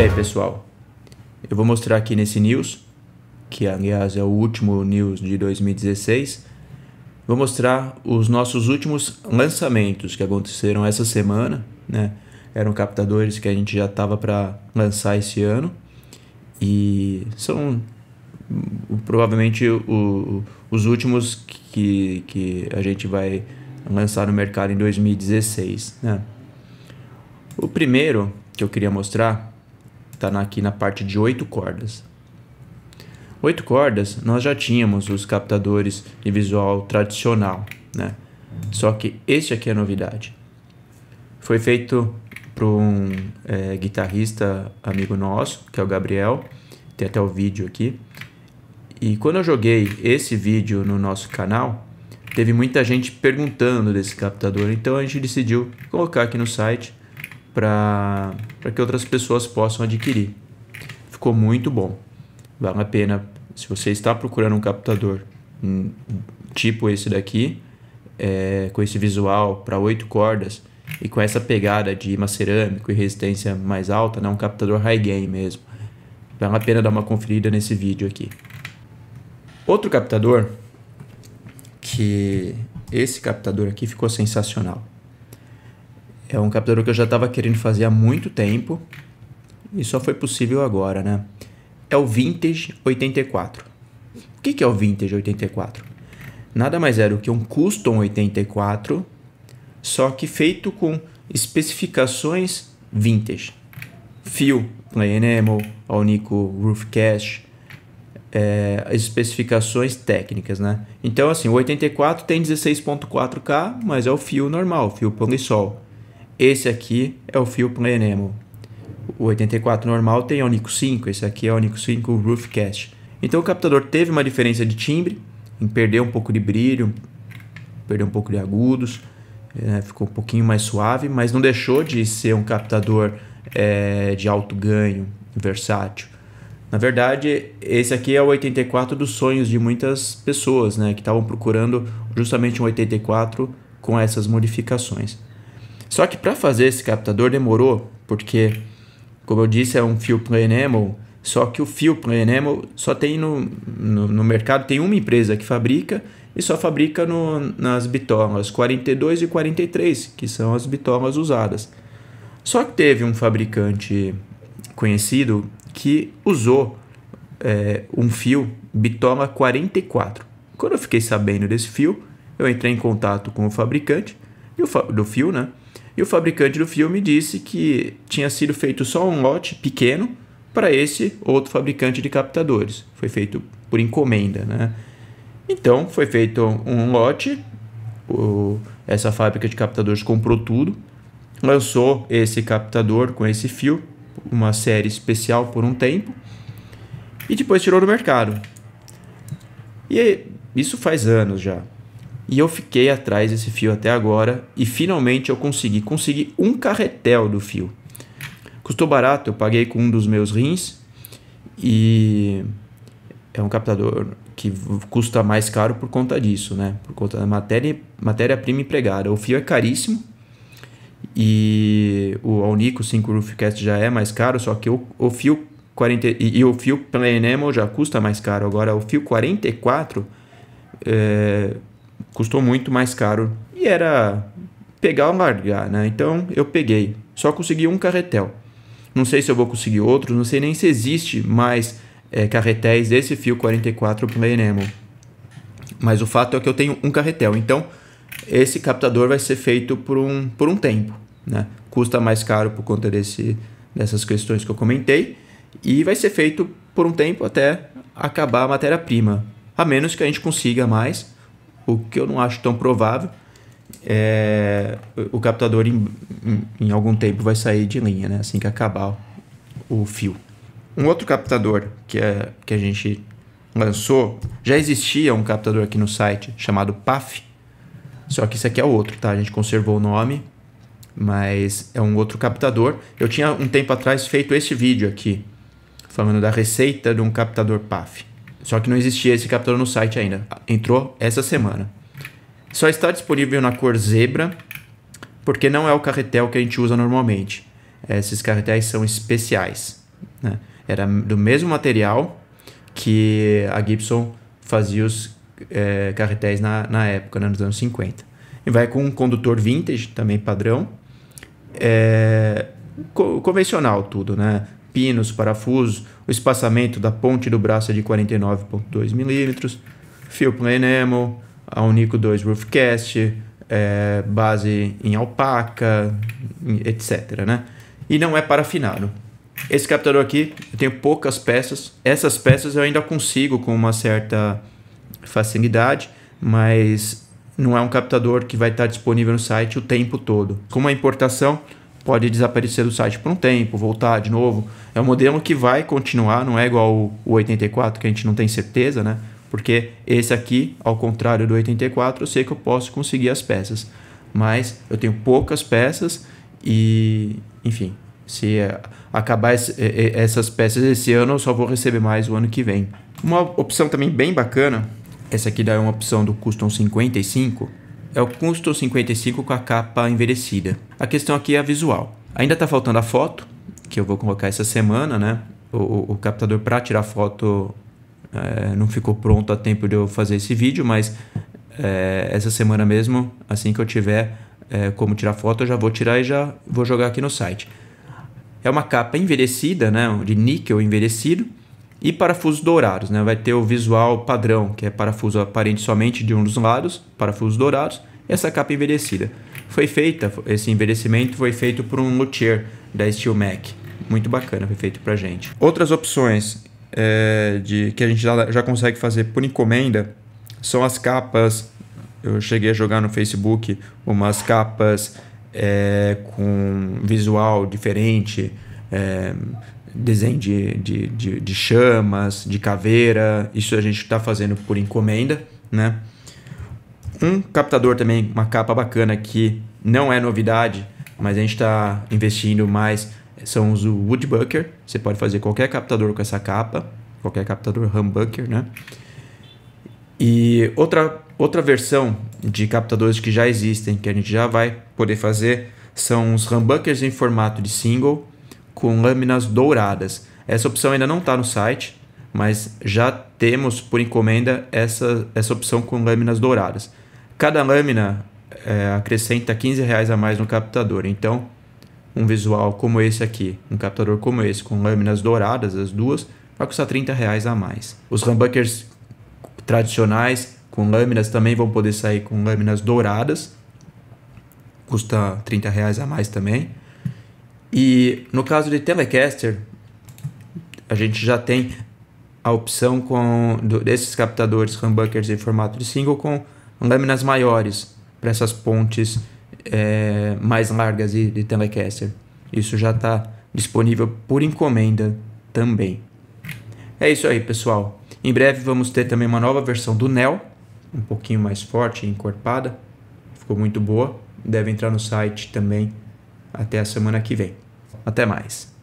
E aí, pessoal. Eu vou mostrar aqui nesse news, que aliás é o último news de 2016. Vou mostrar os nossos últimos lançamentos que aconteceram essa semana, né? Eram captadores que a gente já estava para lançar esse ano. E são hum, provavelmente o, os últimos que, que a gente vai lançar no mercado em 2016. Né? O primeiro que eu queria mostrar está aqui na parte de oito cordas. Oito cordas, nós já tínhamos os captadores de visual tradicional, né? Só que este aqui é a novidade. Foi feito por um é, guitarrista amigo nosso, que é o Gabriel, tem até o vídeo aqui. E quando eu joguei esse vídeo no nosso canal, teve muita gente perguntando desse captador, então a gente decidiu colocar aqui no site para que outras pessoas possam adquirir. Ficou muito bom. Vale a pena. Se você está procurando um captador tipo esse daqui, é, com esse visual para oito cordas e com essa pegada de imã cerâmico e resistência mais alta, né, um captador high gain mesmo. Vale a pena dar uma conferida nesse vídeo aqui. Outro captador que esse captador aqui ficou sensacional. É um captador que eu já estava querendo fazer há muito tempo e só foi possível agora, né? É o Vintage 84. O que, que é o Vintage 84? Nada mais é do que um Custom 84, só que feito com especificações vintage. Fio, Play Enamel, Alnico Roof Cache, é, especificações técnicas, né? Então, assim, o 84 tem 16.4K, mas é o fio normal, fio Polisol. Esse aqui é o fio Plain Enamel. O 84 normal tem Onico 5, esse aqui é o Onico 5 Roofcast. Então o captador teve uma diferença de timbre, em perder um pouco de brilho, perder um pouco de agudos, eh, ficou um pouquinho mais suave, mas não deixou de ser um captador é, de alto ganho, versátil. Na verdade, esse aqui é o 84 dos sonhos de muitas pessoas, né, que estavam procurando justamente um 84 com essas modificações. Só que para fazer esse captador demorou, porque, como eu disse, é um fio plain enamel, só que o fio plain enamel só tem no, no, no mercado, tem uma empresa que fabrica e só fabrica no, nas bitolas 42 e 43, que são as bitolas usadas. Só que teve um fabricante conhecido que usou é, um fio bitola 44. Quando eu fiquei sabendo desse fio, eu entrei em contato com o fabricante do fio, né? E o fabricante do filme disse que tinha sido feito só um lote pequeno para esse outro fabricante de captadores. Foi feito por encomenda, né? Então foi feito um lote, o, essa fábrica de captadores comprou tudo, lançou esse captador com esse fio, uma série especial por um tempo, e depois tirou do mercado. E isso faz anos já. E eu fiquei atrás desse fio até agora e finalmente eu consegui. Consegui um carretel do fio. Custou barato, eu paguei com um dos meus rins e é um captador que custa mais caro por conta disso, né? Por conta da matéria, matéria-prima empregada. O fio é caríssimo e o Alnico 5 Roofcast já é mais caro, só que o, o fio 40 e, e o fio plenemo já custa mais caro. Agora o fio 44 é, custou muito mais caro e era pegar ou largar, né? Então eu peguei. Só consegui um carretel. Não sei se eu vou conseguir outros, não sei nem se existe mais é, carretéis desse fio 44 para Enamel. Mas o fato é que eu tenho um carretel. Então esse captador vai ser feito por um, por um tempo, né? Custa mais caro por conta desse, dessas questões que eu comentei e vai ser feito por um tempo até acabar a matéria-prima. A menos que a gente consiga mais o que eu não acho tão provável. É, o captador em, em, em, algum tempo vai sair de linha, né? assim que acabar o, o fio. Um outro captador que, é, que a gente lançou, já existia um captador aqui no site chamado PAF, só que isso aqui é outro, tá? A gente conservou o nome, mas é um outro captador. Eu tinha um tempo atrás feito esse vídeo aqui, falando da receita de um captador PAF. Só que não existia esse captor no site ainda. Entrou essa semana. Só está disponível na cor zebra, porque não é o carretel que a gente usa normalmente. É, esses carretéis são especiais. Né? Era do mesmo material que a Gibson fazia os é, carretéis na, na época, né? nos anos 50. E vai com um condutor vintage, também padrão. É, co convencional tudo, né? pinos, parafusos, o espaçamento da ponte do braço é de 49,2 mm, fio plain enamel, a Unico 2 roofcast, é, base em alpaca, etc. Né? E não é parafinado. Esse captador aqui, eu tenho poucas peças. Essas peças eu ainda consigo com uma certa facilidade, mas não é um captador que vai estar disponível no site o tempo todo. Com uma importação, pode desaparecer do site por um tempo, voltar de novo. É um modelo que vai continuar, não é igual o 84, que a gente não tem certeza, né? Porque esse aqui, ao contrário do 84, eu sei que eu posso conseguir as peças. Mas eu tenho poucas peças e, enfim, se eh, acabar eh, eh, essas peças esse ano, eu só vou receber mais o ano que vem. Uma opção também bem bacana, essa aqui daí é uma opção do Custom 55, é o custo 55 com a capa envelhecida. A questão aqui é a visual. Ainda está faltando a foto, que eu vou colocar essa semana, né? O, o, o captador para tirar foto é, não ficou pronto a tempo de eu fazer esse vídeo, mas é, essa semana mesmo, assim que eu tiver é, como tirar foto, eu já vou tirar e já vou jogar aqui no site. É uma capa envelhecida, né? De níquel envelhecido e parafusos dourados. Né? Vai ter o visual padrão, que é parafuso aparente somente de um dos lados, parafusos dourados, e essa capa envelhecida. Foi feita, esse envelhecimento foi feito por um luthier da Steel Mac. Muito bacana, foi feito pra gente. Outras opções é, de que a gente já, já consegue fazer por encomenda são as capas. Eu cheguei a jogar no Facebook umas capas é, com visual diferente, é, desenho de, de, de, de, chamas, de caveira. Isso a gente está fazendo por encomenda, né? Um captador também, uma capa bacana que não é novidade, mas a gente está investindo mais. São os Woodbucker. Você pode fazer qualquer captador com essa capa, qualquer captador humbucker, né? E outra, outra versão de captadores que já existem, que a gente já vai poder fazer, são os humbuckers em formato de single com lâminas douradas. Essa opção ainda não está no site, mas já temos por encomenda essa, essa opção com lâminas douradas. Cada lâmina é, acrescenta 15 reais a mais no captador, então um visual como esse aqui, um captador como esse, com lâminas douradas, as duas, vai custar 30 reais a mais. Os humbuckers tradicionais com lâminas também vão poder sair com lâminas douradas, custa 30 reais a mais também. E no caso de Telecaster, a gente já tem a opção com do, desses captadores humbuckers em formato de single com lâminas maiores para essas pontes é, mais largas de, de Telecaster. Isso já está disponível por encomenda também. É isso aí, pessoal. Em breve vamos ter também uma nova versão do NEL, um pouquinho mais forte e encorpada. Ficou muito boa. Deve entrar no site também até a semana que vem. Até mais.